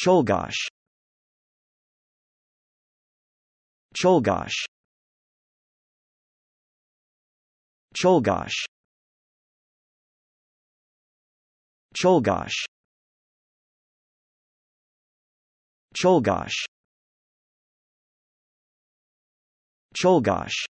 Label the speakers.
Speaker 1: Cholgosh Cholgosh Cholgosh Cholgosh Cholgosh Cholgosh